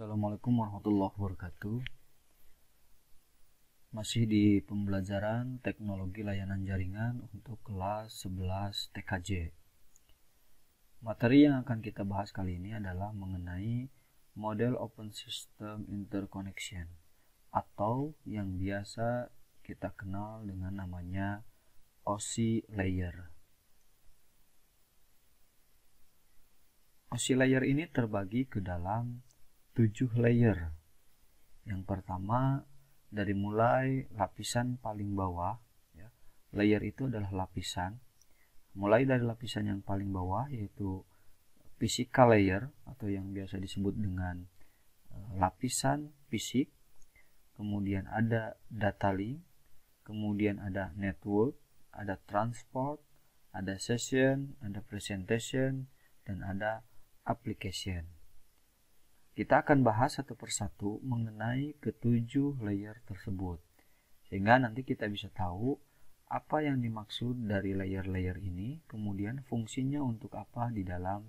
Assalamualaikum warahmatullahi wabarakatuh. Masih di pembelajaran teknologi layanan jaringan untuk kelas 11 TKJ. Materi yang akan kita bahas kali ini adalah mengenai model open system interconnection atau yang biasa kita kenal dengan namanya OC layer. OSI layer ini terbagi ke dalam tujuh layer. Yang pertama dari mulai lapisan paling bawah ya. Layer itu adalah lapisan. Mulai dari lapisan yang paling bawah yaitu physical layer atau yang biasa disebut dengan eh, lapisan fisik. Kemudian ada data link, kemudian ada network, ada transport, ada session, ada presentation, dan ada application. Kita akan bahas satu persatu mengenai ketujuh layer tersebut. Sehingga nanti kita bisa tahu apa yang dimaksud dari layer-layer ini, kemudian fungsinya untuk apa di dalam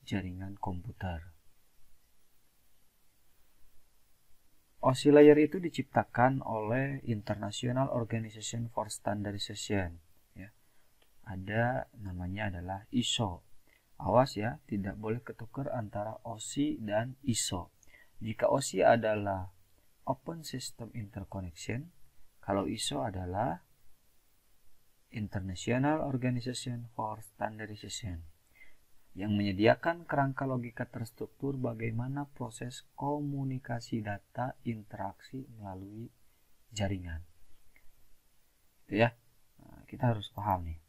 jaringan komputer. OSI layer itu diciptakan oleh International Organization for Standardization. Ya. Ada namanya adalah ISO Awas ya, tidak boleh ketukar antara OSI dan ISO. Jika OSI adalah Open System Interconnection, kalau ISO adalah International Organization for Standardization yang menyediakan kerangka logika terstruktur bagaimana proses komunikasi data interaksi melalui jaringan. Itu ya. Nah, kita harus paham nih.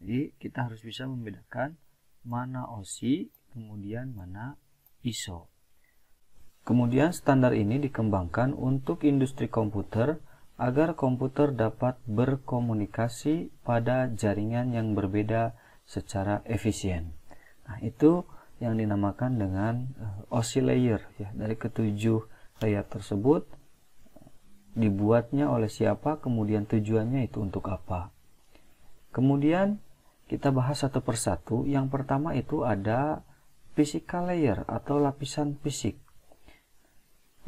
Jadi kita harus bisa membedakan mana OSI kemudian mana ISO. Kemudian standar ini dikembangkan untuk industri komputer agar komputer dapat berkomunikasi pada jaringan yang berbeda secara efisien. Nah, itu yang dinamakan dengan eh, OSI layer ya. Dari ketujuh layer tersebut dibuatnya oleh siapa, kemudian tujuannya itu untuk apa. Kemudian kita bahas satu persatu. Yang pertama itu ada physical layer atau lapisan fisik.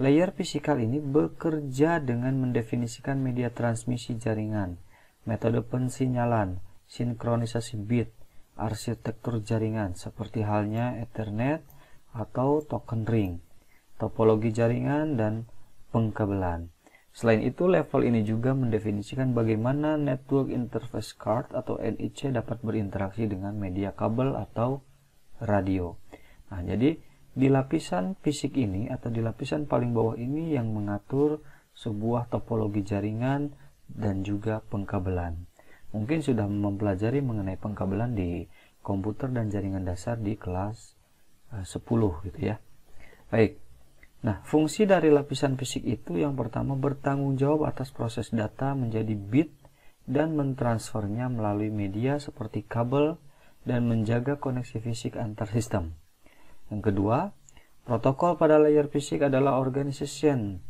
Layer physical ini bekerja dengan mendefinisikan media transmisi jaringan, metode pensinyalan, sinkronisasi bit, arsitektur jaringan seperti halnya Ethernet atau token ring, topologi jaringan, dan pengkabelan. Selain itu, level ini juga mendefinisikan bagaimana Network Interface Card atau NIC dapat berinteraksi dengan media kabel atau radio. Nah, jadi di lapisan fisik ini atau di lapisan paling bawah ini yang mengatur sebuah topologi jaringan dan juga pengkabelan. Mungkin sudah mempelajari mengenai pengkabelan di komputer dan jaringan dasar di kelas 10 eh, gitu ya. Baik, Nah, fungsi dari lapisan fisik itu yang pertama bertanggung jawab atas proses data menjadi bit dan mentransfernya melalui media seperti kabel dan menjaga koneksi fisik antar sistem. Yang kedua, protokol pada layar fisik adalah organization.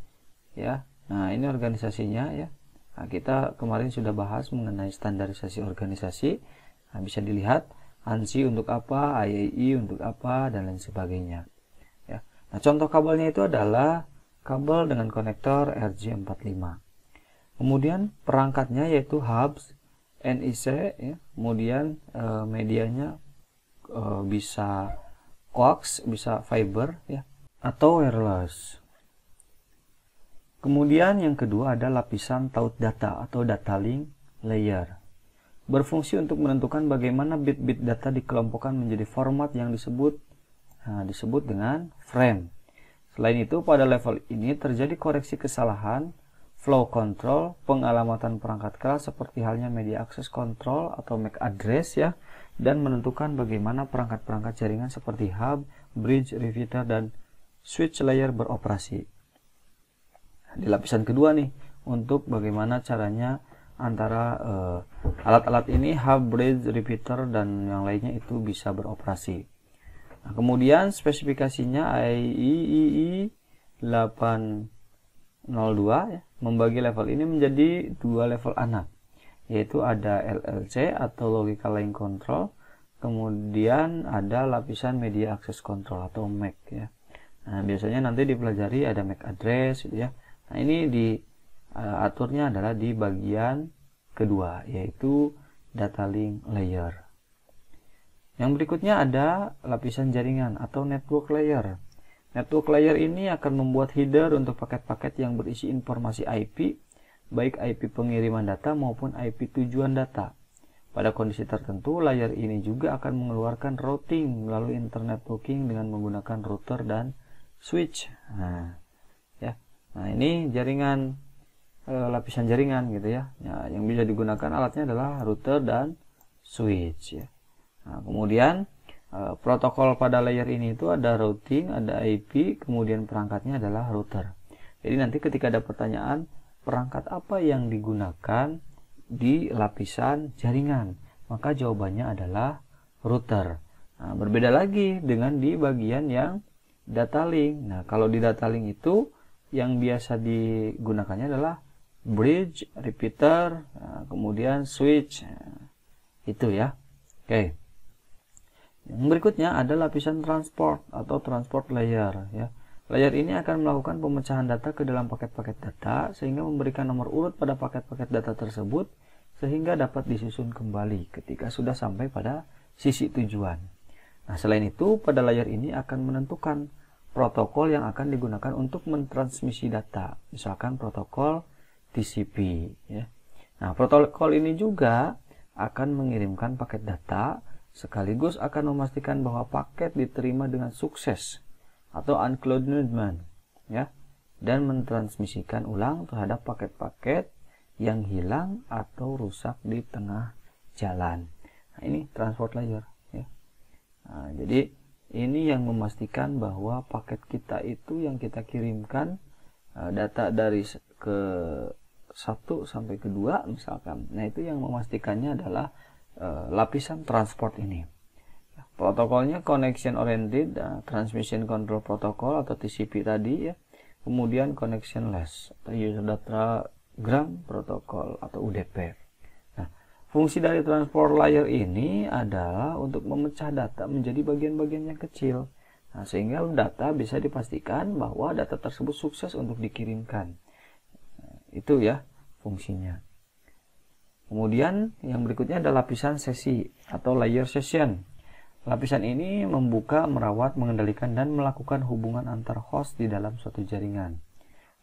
Ya. Nah, ini organisasinya ya. Nah, kita kemarin sudah bahas mengenai standarisasi organisasi. Nah, bisa dilihat ANSI untuk apa, IEEE untuk apa dan lain sebagainya. Nah, contoh kabelnya itu adalah kabel dengan konektor RJ45. Kemudian perangkatnya yaitu hubs NIC, ya. kemudian e, medianya e, bisa coax, bisa fiber, ya, atau wireless. Kemudian yang kedua ada lapisan taut data atau data link layer. Berfungsi untuk menentukan bagaimana bit-bit data dikelompokkan menjadi format yang disebut nah, disebut dengan frame. Selain itu, pada level ini terjadi koreksi kesalahan, flow control, pengalamatan perangkat keras seperti halnya media access control atau MAC address ya, dan menentukan bagaimana perangkat-perangkat jaringan seperti hub, bridge, repeater, dan switch layer beroperasi. Nah, di lapisan kedua nih, untuk bagaimana caranya antara eh, alat-alat uh, alat -alat ini hub, bridge, repeater, dan yang lainnya itu bisa beroperasi. Nah, kemudian spesifikasinya IEEE 802 ya, membagi level ini menjadi dua level anak, yaitu ada LLC atau Logical Line Control, kemudian ada lapisan Media Access Control atau MAC e ya. Nah, biasanya nanti dipelajari ada MAC e address gitu ya. Nah, ini di uh, aturnya adalah di bagian kedua yaitu data link layer. Yang berikutnya ada lapisan jaringan atau network layer. Network layer ini akan membuat header untuk paket-paket yang berisi informasi IP, baik IP pengiriman data maupun IP tujuan data. Pada kondisi tertentu, layer ini juga akan mengeluarkan routing melalui internet booking dengan menggunakan router dan switch. Nah, ya. Nah, ini jaringan e, lapisan jaringan gitu ya. Nah, yang bisa digunakan alatnya adalah router dan switch ya. Nah, kemudian eh, protokol pada layer ini itu ada routing, ada IP, kemudian perangkatnya adalah router. Jadi nanti ketika ada pertanyaan perangkat apa yang digunakan di lapisan jaringan, maka jawabannya adalah router. Nah, berbeda lagi dengan di bagian yang data link. Nah, kalau di data link itu yang biasa digunakannya adalah bridge, repeater, nah, kemudian switch, nah, itu ya. Oke. Okay. Yang berikutnya ada lapisan transport atau transport layer ya. Layer ini akan melakukan pemecahan data ke dalam paket-paket data sehingga memberikan nomor urut pada paket-paket data tersebut sehingga dapat disusun kembali ketika sudah sampai pada sisi tujuan. Nah, selain itu pada layer ini akan menentukan protokol yang akan digunakan untuk mentransmisi data, misalkan protokol TCP ya. Nah, protokol ini juga akan mengirimkan paket data sekaligus akan memastikan bahwa paket diterima dengan sukses atau man, ya dan mentransmisikan ulang terhadap paket-paket yang hilang atau rusak di tengah jalan. Nah, ini transport layer ya. Nah, jadi ini yang memastikan bahwa paket kita itu yang kita kirimkan eh, data dari ke satu sampai ke 2 misalkan. Nah, itu yang memastikannya adalah Eh, lapisan transport ini. Ya, protokolnya connection oriented, uh, transmission control protocol atau TCP tadi ya. Kemudian connectionless atau user datagram protocol atau UDP. Nah, fungsi dari transport layer ini adalah untuk memecah data menjadi bagian-bagian yang kecil. Nah, sehingga data bisa dipastikan bahwa data tersebut sukses untuk dikirimkan. Nah, itu ya fungsinya. Kemudian yang berikutnya ada lapisan sesi atau layer session. Lapisan ini membuka, merawat, mengendalikan, dan melakukan hubungan antar host di dalam suatu jaringan.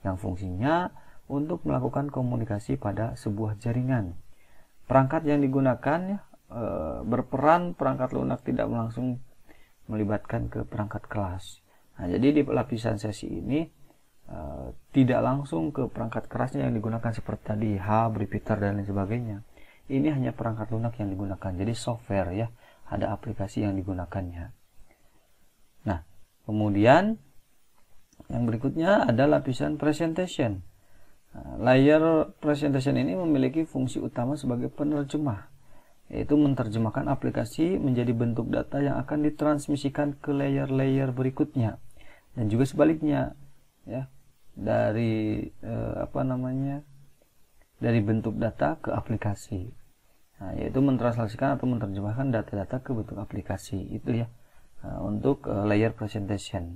Yang fungsinya untuk melakukan komunikasi pada sebuah jaringan. Perangkat yang digunakan e, berperan perangkat lunak tidak langsung melibatkan ke perangkat kelas. Nah, jadi di lapisan sesi ini Eh, tidak langsung ke perangkat kerasnya yang digunakan seperti tadi H, repeater dan lain sebagainya. Ini hanya perangkat lunak yang digunakan. Jadi software ya, ada aplikasi yang digunakannya. Nah, kemudian yang berikutnya ada lapisan presentation. Eh, Layer presentation ini memiliki fungsi utama sebagai penerjemah, yaitu menerjemahkan aplikasi menjadi bentuk data yang akan ditransmisikan ke layer-layer berikutnya dan juga sebaliknya, ya dari eh, apa namanya dari bentuk data ke aplikasi nah, yaitu mentranslasikan atau menerjemahkan data-data ke bentuk aplikasi itu ya nah, untuk eh, layer presentation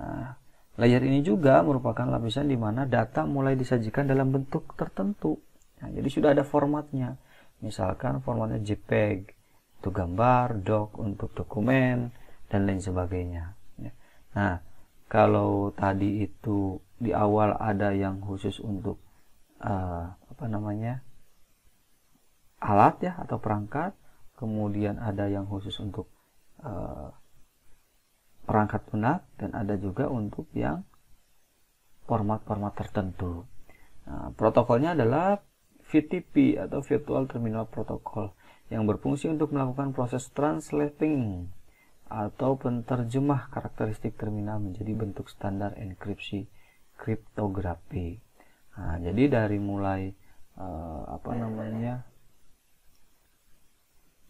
nah, layer ini juga merupakan lapisan di mana data mulai disajikan dalam bentuk tertentu nah, jadi sudah ada formatnya misalkan formatnya JPEG untuk gambar doc untuk dokumen dan lain sebagainya ya. nah kalau tadi itu di awal ada yang khusus untuk uh, apa namanya alat ya atau perangkat kemudian ada yang khusus untuk uh, perangkat lunak dan ada juga untuk yang format-format tertentu nah, protokolnya adalah VTP atau Virtual Terminal Protocol yang berfungsi untuk melakukan proses translating atau penterjemah karakteristik terminal menjadi bentuk standar enkripsi kriptografi. Nah, jadi dari mulai uh, apa namanya?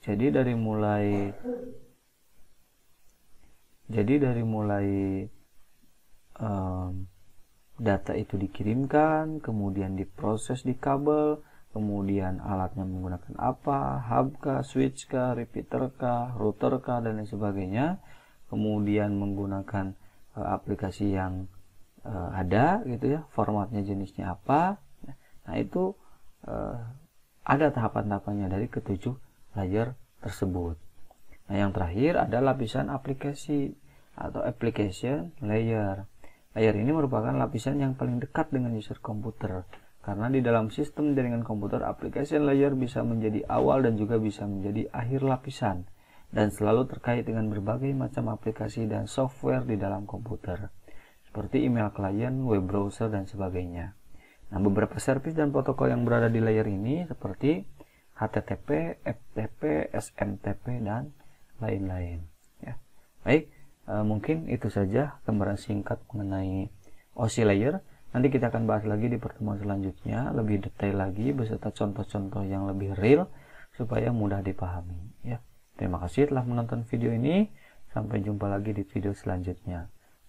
Jadi dari mulai jadi dari mulai um, data itu dikirimkan, kemudian diproses di kabel, kemudian alatnya menggunakan apa, hub kah, switch kah, repeater kah, router kah dan lain sebagainya, kemudian menggunakan uh, aplikasi yang uh, ada gitu ya formatnya jenisnya apa nah itu uh, ada tahapan-tahapannya dari ketujuh layer tersebut nah yang terakhir ada lapisan aplikasi atau application layer layer ini merupakan lapisan yang paling dekat dengan user komputer karena di dalam sistem jaringan komputer application layer bisa menjadi awal dan juga bisa menjadi akhir lapisan dan selalu terkait dengan berbagai macam aplikasi dan software di dalam komputer seperti email klien, web browser, dan sebagainya. Nah, beberapa service dan protokol yang berada di layer ini seperti HTTP, FTP, SMTP, dan lain-lain. Ya. Baik, e, mungkin itu saja gambaran singkat mengenai OC layer. Nanti kita akan bahas lagi di pertemuan selanjutnya, lebih detail lagi beserta contoh-contoh yang lebih real supaya mudah dipahami. Ya. Terima kasih telah menonton video ini. Sampai jumpa lagi di video selanjutnya.